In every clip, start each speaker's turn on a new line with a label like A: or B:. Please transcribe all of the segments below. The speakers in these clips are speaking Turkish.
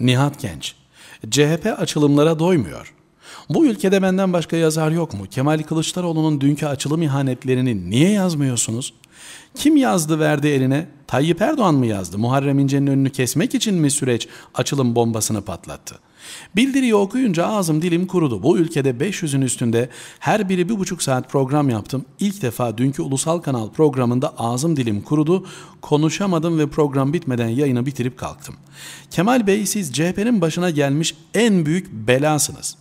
A: Nihat Genç, CHP açılımlara doymuyor. Bu ülkede benden başka yazar yok mu? Kemal Kılıçdaroğlu'nun dünkü açılım ihanetlerini niye yazmıyorsunuz? Kim yazdı verdi eline? Tayyip Erdoğan mı yazdı? Muharrem İnce'nin önünü kesmek için mi süreç açılım bombasını patlattı? Bildiriyi okuyunca ağzım dilim kurudu. Bu ülkede 500'ün üstünde her biri bir buçuk saat program yaptım. İlk defa dünkü Ulusal Kanal programında ağzım dilim kurudu. Konuşamadım ve program bitmeden yayını bitirip kalktım. Kemal Bey siz CHP'nin başına gelmiş en büyük belasınız.''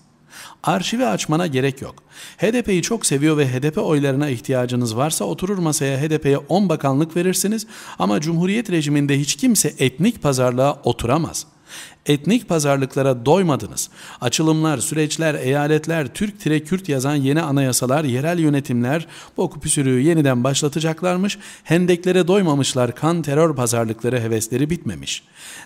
A: Arşivi açmana gerek yok. HDP'yi çok seviyor ve HDP oylarına ihtiyacınız varsa oturur masaya HDP'ye 10 bakanlık verirsiniz ama Cumhuriyet rejiminde hiç kimse etnik pazarlığa oturamaz.'' Etnik pazarlıklara doymadınız. Açılımlar, süreçler, eyaletler, Türk tire Kürt yazan yeni anayasalar, yerel yönetimler bu püsürüğü yeniden başlatacaklarmış. Hendeklere doymamışlar kan terör pazarlıkları hevesleri bitmemiş.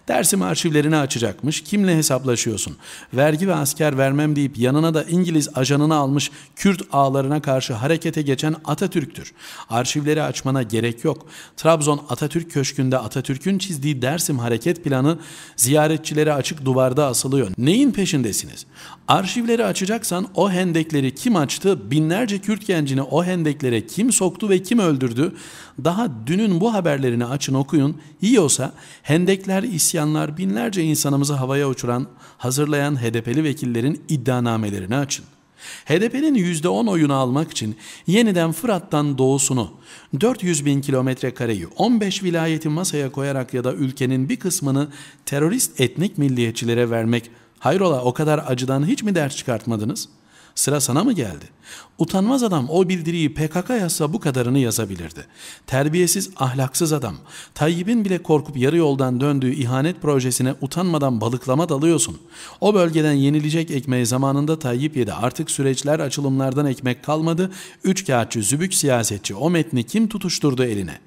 A: Dersim arşivlerini açacakmış. Kimle hesaplaşıyorsun? Vergi ve asker vermem deyip yanına da İngiliz ajanını almış Kürt ağlarına karşı harekete geçen Atatürk'tür. Arşivleri açmana gerek yok. Trabzon Atatürk Köşkü'nde Atatürk'ün çizdiği Dersim hareket planı ziyaretçilere hendekleri açık duvarda asılıyor. Neyin peşindesiniz? Arşivleri açacaksan o hendekleri kim açtı, binlerce Kürt gencini o hendeklere kim soktu ve kim öldürdü? Daha dünün bu haberlerini açın okuyun. İyi olsa hendekler, isyanlar, binlerce insanımızı havaya uçuran, hazırlayan HDP'li vekillerin iddianamelerini açın. HDP'nin %10 oyunu almak için yeniden Fırat'tan doğusunu 400 bin kilometre kareyi 15 vilayeti masaya koyarak ya da ülkenin bir kısmını terörist etnik milliyetçilere vermek hayrola o kadar acıdan hiç mi ders çıkartmadınız?'' Sıra sana mı geldi? Utanmaz adam o bildiriyi PKK yazsa bu kadarını yazabilirdi. Terbiyesiz, ahlaksız adam. Tayyip'in bile korkup yarı yoldan döndüğü ihanet projesine utanmadan balıklama dalıyorsun. O bölgeden yenilecek ekmeği zamanında Tayyip yedi. Artık süreçler açılımlardan ekmek kalmadı. Üç kağıtçı, zübük siyasetçi o metni kim tutuşturdu eline?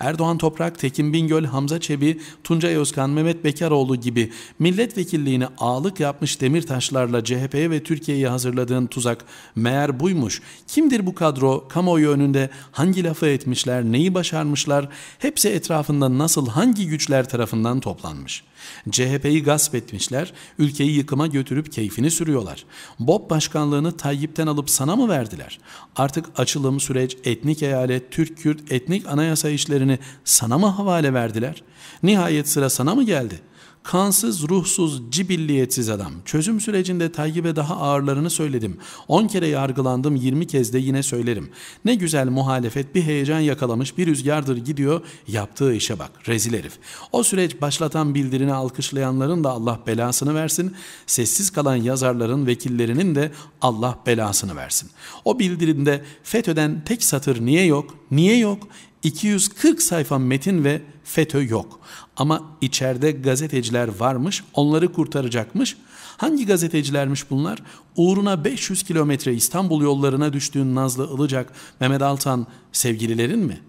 A: Erdoğan Toprak, Tekin Bingöl, Hamza Çebi, Tuncay Özkan, Mehmet Bekaroğlu gibi milletvekilliğini ağlık yapmış Demirtaşlarla CHP'ye ve Türkiye'yi hazırladığın tuzak meğer buymuş. Kimdir bu kadro? Kamuoyu önünde hangi lafı etmişler? Neyi başarmışlar? Hepsi etrafında nasıl hangi güçler tarafından toplanmış? CHP'yi gasp etmişler, ülkeyi yıkıma götürüp keyfini sürüyorlar. Bob başkanlığını Tayyip'ten alıp sana mı verdiler? Artık açılım, süreç, etnik eyalet, Türk-Kürt, etnik anayasa işlerini sana mı havale verdiler? Nihayet sıra sana mı geldi? Kansız, ruhsuz, cibilliyetsiz adam. Çözüm sürecinde Tayyip'e daha ağırlarını söyledim. 10 kere yargılandım, 20 kez de yine söylerim. Ne güzel muhalefet bir heyecan yakalamış bir rüzgardır gidiyor yaptığı işe bak. Rezil herif. O süreç başlatan bildirini alkışlayanların da Allah belasını versin. Sessiz kalan yazarların vekillerinin de Allah belasını versin. O bildirinde FETÖ'den tek satır niye yok? Niye yok? 240 sayfa metin ve FETÖ yok. Ama içeride gazeteciler varmış, onları kurtaracakmış. Hangi gazetecilermiş bunlar? Uğruna 500 kilometre İstanbul yollarına düştüğün Nazlı Ilıcak, Mehmet Altan sevgililerin mi?''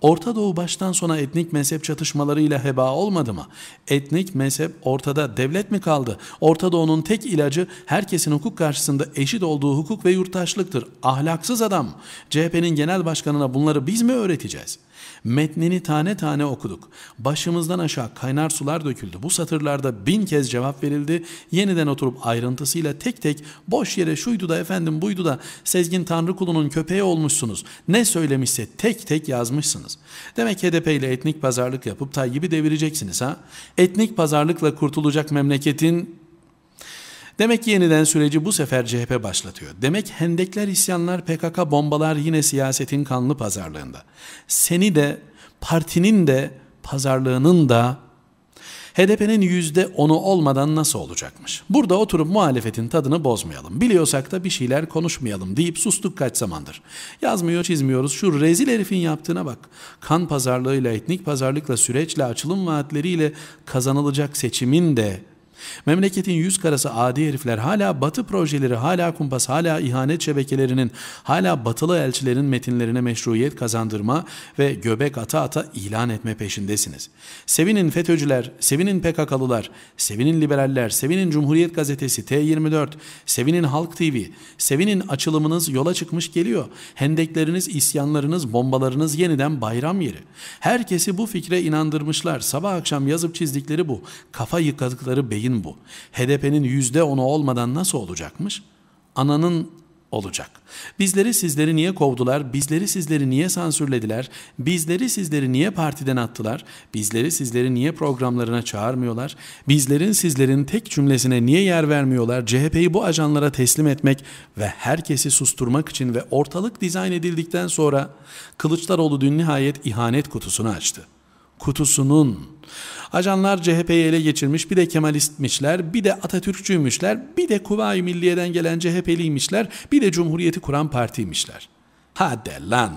A: Orta Doğu baştan sona etnik mezhep çatışmalarıyla heba olmadı mı? Etnik mezhep ortada devlet mi kaldı? Orta Doğu'nun tek ilacı herkesin hukuk karşısında eşit olduğu hukuk ve yurttaşlıktır. Ahlaksız adam. CHP'nin genel başkanına bunları biz mi öğreteceğiz?'' Metnini tane tane okuduk. Başımızdan aşağı kaynar sular döküldü. Bu satırlarda bin kez cevap verildi. Yeniden oturup ayrıntısıyla tek tek boş yere şuydu da efendim buydu da Sezgin Tanrı kulunun köpeği olmuşsunuz. Ne söylemişse tek tek yazmışsınız. Demek HDP ile etnik pazarlık yapıp Tayyip'i devireceksiniz ha? Etnik pazarlıkla kurtulacak memleketin Demek ki yeniden süreci bu sefer CHP başlatıyor. Demek hendekler, isyanlar, PKK bombalar yine siyasetin kanlı pazarlığında. Seni de, partinin de, pazarlığının da HDP'nin yüzde onu olmadan nasıl olacakmış? Burada oturup muhalefetin tadını bozmayalım. Biliyorsak da bir şeyler konuşmayalım deyip sustuk kaç zamandır. Yazmıyor çizmiyoruz şu rezil herifin yaptığına bak. Kan pazarlığıyla, etnik pazarlıkla, süreçle, açılım vaatleriyle kazanılacak seçimin de Memleketin yüz karası adi herifler hala batı projeleri, hala kumpas, hala ihanet şebekelerinin, hala batılı elçilerin metinlerine meşruiyet kazandırma ve göbek ata ata ilan etme peşindesiniz. Sevinin FETÖ'cüler, sevinin PKK'lılar, sevinin liberaller, sevinin Cumhuriyet Gazetesi, T24, sevinin Halk TV, sevinin açılımınız yola çıkmış geliyor. Hendekleriniz, isyanlarınız, bombalarınız yeniden bayram yeri. Herkesi bu fikre inandırmışlar. Sabah akşam yazıp çizdikleri bu. Kafa yıkadıkları beyin bilgin bu. HDP'nin yüzde onu olmadan nasıl olacakmış? Ananın olacak. Bizleri sizleri niye kovdular? Bizleri sizleri niye sansürlediler? Bizleri sizleri niye partiden attılar? Bizleri sizleri niye programlarına çağırmıyorlar? Bizlerin sizlerin tek cümlesine niye yer vermiyorlar? CHP'yi bu ajanlara teslim etmek ve herkesi susturmak için ve ortalık dizayn edildikten sonra Kılıçdaroğlu dün nihayet ihanet kutusunu açtı kutusunun. Ajanlar CHP'yi ele geçirmiş, bir de Kemalistmişler, bir de Atatürkçüymüşler, bir de Kuvayi Milliye'den gelen CHP'liymişler, bir de Cumhuriyeti kuran partiymişler.'' Hadi lan.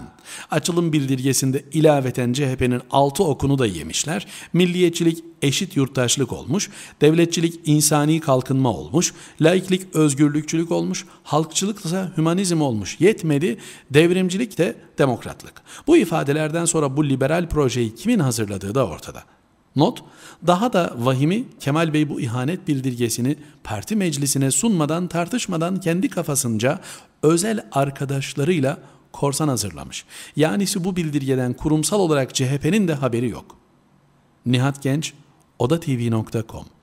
A: Açılım bildirgesinde ilaveten CHP'nin altı okunu da yemişler. Milliyetçilik eşit yurttaşlık olmuş, devletçilik insani kalkınma olmuş, laiklik özgürlükçülük olmuş, halkçılık ise hümanizm olmuş. Yetmedi, devrimcilik de demokratlık. Bu ifadelerden sonra bu liberal projeyi kimin hazırladığı da ortada. Not, daha da vahimi Kemal Bey bu ihanet bildirgesini parti meclisine sunmadan tartışmadan kendi kafasınca özel arkadaşlarıyla korsan hazırlamış. Yani bu bildirgeden kurumsal olarak CHP'nin de haberi yok. Nihat Genç, odatv.com